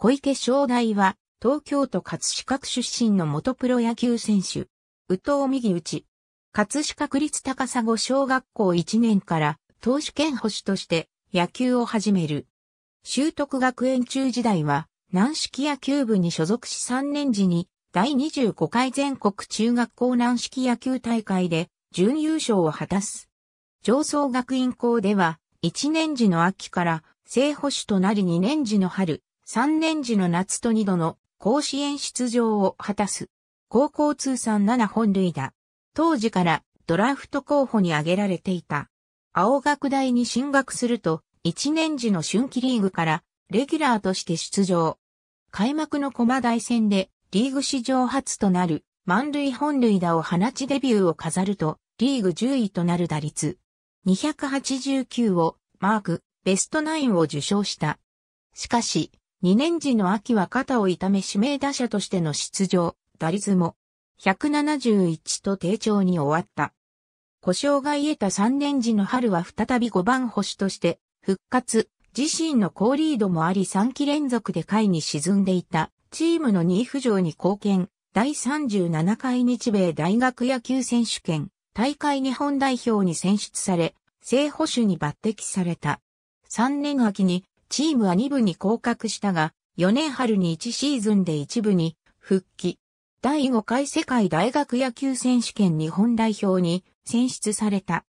小池正大は、東京都葛飾区出身の元プロ野球選手。宇藤右内。葛飾区立高砂小学校1年から、投手兼保守として野球を始める。修徳学園中時代は、軟式野球部に所属し3年時に、第25回全国中学校軟式野球大会で、準優勝を果たす。上層学院校では、1年時の秋から、正保守となり2年時の春、3年時の夏と2度の甲子園出場を果たす。高校通算7本塁打。当時からドラフト候補に挙げられていた。青学大に進学すると、1年時の春季リーグからレギュラーとして出場。開幕の駒大戦でリーグ史上初となる満塁本塁打を放ちデビューを飾ると、リーグ10位となる打率。289をマーク、ベストナインを受賞した。しかし、2年時の秋は肩を痛め指名打者としての出場、打率も171と低調に終わった。故障が癒えた3年時の春は再び5番星として復活、自身の高リードもあり3期連続で下位に沈んでいたチームの2位浮上に貢献、第37回日米大学野球選手権大会日本代表に選出され、正捕手に抜擢された。3年秋にチームは2部に降格したが、4年春に1シーズンで1部に復帰。第5回世界大学野球選手権日本代表に選出された。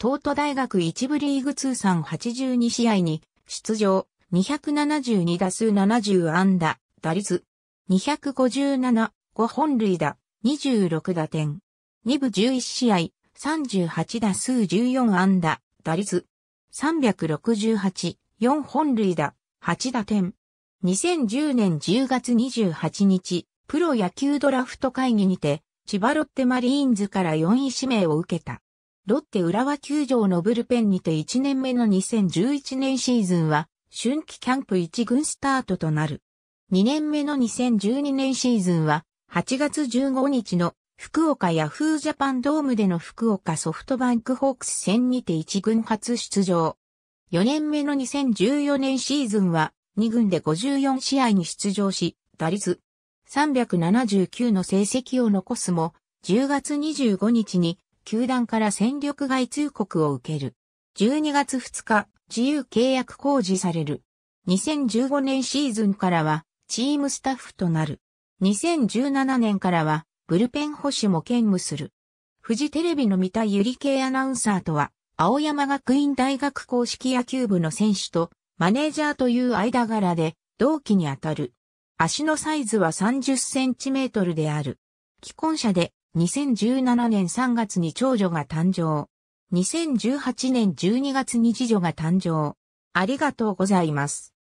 東都大学1部リーグ通算82試合に出場、272打数70安打、打率、257、5本塁打、26打点。2部11試合、38打数14安打、打率、368、4本塁打、8打点。2010年10月28日、プロ野球ドラフト会議にて、千葉ロッテマリーンズから4位指名を受けた。ロッテ浦和球場のブルペンにて1年目の2011年シーズンは、春季キャンプ1軍スタートとなる。2年目の2012年シーズンは、8月15日の福岡ヤフージャパンドームでの福岡ソフトバンクホークス戦にて1軍初出場。4年目の2014年シーズンは2軍で54試合に出場し、打率379の成績を残すも、10月25日に球団から戦力外通告を受ける。12月2日、自由契約公示される。2015年シーズンからは、チームスタッフとなる。2017年からは、ブルペン保守も兼務する。富士テレビの三田ゆり系アナウンサーとは、青山学院大学公式野球部の選手とマネージャーという間柄で同期にあたる。足のサイズは30センチメートルである。既婚者で2017年3月に長女が誕生。2018年12月に次女が誕生。ありがとうございます。